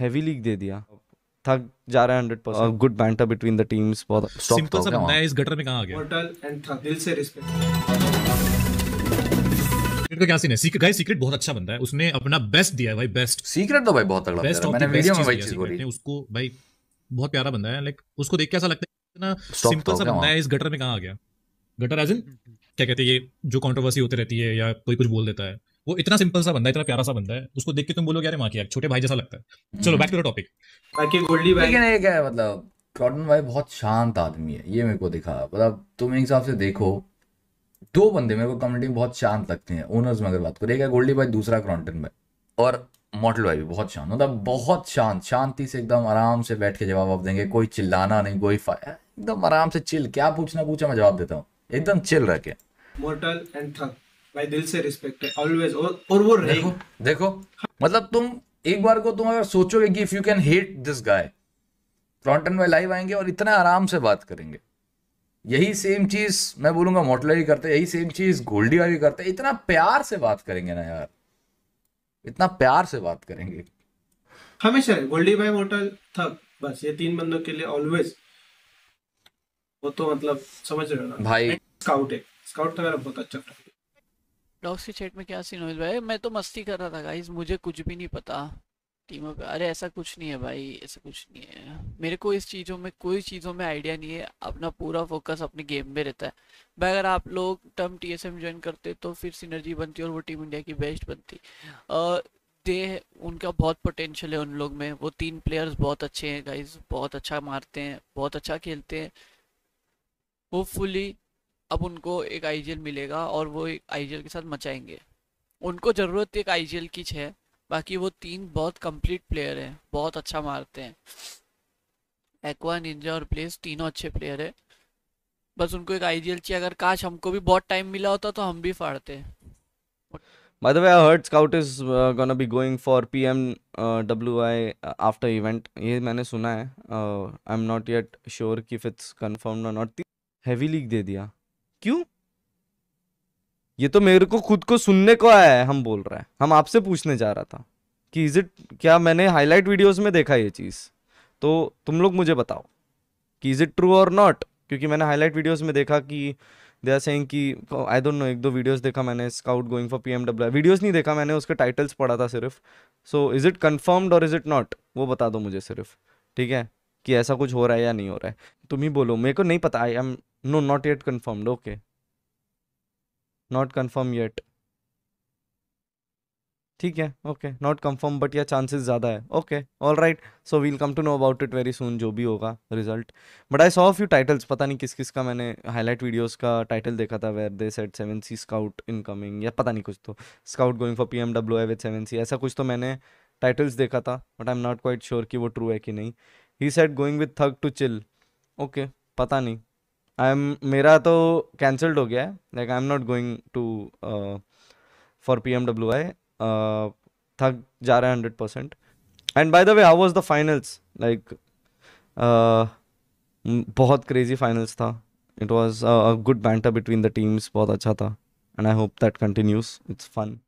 Heavy league दे दिया थक जा रहा है hundred percent good banter between the teams बहुत सिंपल सा बंदा इस गटर में कहाँ आ गया पोर्टल एंड था दिल से रिस्पेक्ट का तो क्या सीन है सीक्रेट गाइस सीक्रेट बहुत अच्छा बंदा है उसने अपना बेस्ट दिया है भाई बेस्ट सीक्रेट तो भाई बहुत तगड़ा बेस्ट मैंने वीडियो में वही चीज बोली उसको भाई बहुत प्यारा बंदा है लाइक उसको देख के ऐसा लगता है इतना सिंपल तो सा बंदा है इस गटर में कहाँ आ गया गटर एज इन क्या कहते हैं ये जो कंट्रोवर्सी होती रहती है या कोई कुछ बोल देता है वो इतना सिंपल सा बंदा इतना प्यारा सा बंदा है उसको देख के तुम बोलोगे अरे माँ की छोटे भाई जैसा लगता है हम्म। चलो बैक टू द टॉपिक बाकी गोल्डी भाई लेकिन ये क्या है मतलब कॉटन भाई बहुत शांत आदमी है ये मेरे को दिखा मतलब तुम एक हिसाब से देखो दो बंदे मेरे को कम्युनिटी में बहुत शांत लगते हैं ओनर्स में अगर बात करें एक है गोल्डी भाई दूसरा क्रॉन्टन भाई और मॉडल भाई भी बहुत शांत मतलब बहुत शांत शांति से एकदम आराम से बैठ के जवाब आप देंगे कोई चिल्लाना नहीं कोई एकदम आराम से चिल क्या पूछना पूछा मैं जवाब देता हूँ एकदम चिल रह के मोर्टल एंड थक भाई दिल से रिस्पेक्ट है ऑलवेज और, और देखो देखो मतलब तुम एक बार को तुम अगर सोचोगे कि if you can hate this guy फ्रॉन्टन में लाइव आएंगे और आराम से बात करेंगे यही सेम चीज मैं बोलूंगा मोटलर भी करते यही सेम चीज गोल्डी भी करते इतना प्यार से बात करेंगे ना यार इतना प्यार से बात करेंगे हमेशा गोल्डी भाई मोटल था बस ये तीन बंदों के लिए ऑलवेज वो तो मतलब समझ रहे हो ना भाई स्काउट है स्काउट तो मेरा बहुत अच्छा था डॉग्स के चैट में क्या सीन हो भाई मैं तो मस्ती कर रहा था गाइज मुझे कुछ भी नहीं पता टीमों पे अरे ऐसा कुछ नहीं है भाई ऐसा कुछ नहीं है मेरे को इस चीज़ों में कोई चीज़ों में आइडिया नहीं है अपना पूरा फोकस अपने गेम में रहता है भाई अगर आप लोग टर्म टी एस ज्वाइन करते तो फिर सिनर्जी बनती और वो टीम इंडिया की बेस्ट बनती और दे उनका बहुत पोटेंशियल है उन लोग में वो तीन प्लेयर्स बहुत अच्छे हैं गाइज बहुत अच्छा मारते हैं बहुत अच्छा खेलते हैं होपफुली अब उनको एक आई मिलेगा और वो एक आई के साथ मचाएंगे उनको ज़रूरत एक आईजीएल की है बाकी वो तीन बहुत कंप्लीट प्लेयर हैं बहुत अच्छा मारते हैं एक्वा निंजा और प्लेस तीनों अच्छे प्लेयर हैं बस उनको एक आई चाहिए अगर काश हमको भी बहुत टाइम मिला होता तो हम भी फाड़ते By the way, I heard Scout is uh, gonna be going for PMWI uh, uh, after event. ये मैंने सुना है. Uh, I'm not yet sure if it's confirmed or not. Heavy league दे दिया क्यों ये तो मेरे को खुद को सुनने को आया है हम बोल रहे हैं हम आपसे पूछने जा रहा था कि इज इट क्या मैंने हाईलाइट वीडियोस में देखा ये चीज़ तो तुम लोग मुझे बताओ कि इज इट ट्रू और नॉट क्योंकि मैंने हाईलाइट वीडियोस में देखा कि दे आर सेइंग कि आई डोंट नो एक दो वीडियोस देखा मैंने scout going for PMW videos नहीं देखा मैंने उसके टाइटल्स पढ़ा था सिर्फ सो इज इट कंफर्म्ड और इज इट नॉट वो बता दो मुझे सिर्फ ठीक है कि ऐसा कुछ हो रहा है या नहीं हो रहा है तुम ही बोलो मेरे को नहीं पता I am no not yet confirmed okay not confirm yet ठीक है ओके नॉट कन्फर्म बट या चांसेस ज़्यादा है okay all right so will come to know about it very soon जो भी होगा result but I saw few titles पता नहीं किस किस का मैंने हाईलाइट वीडियोस का टाइटल देखा था where they set seven C scout incoming या पता नहीं कुछ तो scout going for P M W है विद सेवन सी ऐसा कुछ तो मैंने टाइटल्स देखा था but I am not quite sure कि वो ट्रू है कि नहीं ही set going with thug to chill okay पता नहीं आई एम मेरा तो कैंसल्ड हो गया है like I am not going to for P M W I थक जा रहा है hundred percent and by the way how was the finals like बहुत क्रेजी फाइनल्स था it was good banter between the teams बहुत अच्छा था and I hope that continues it's fun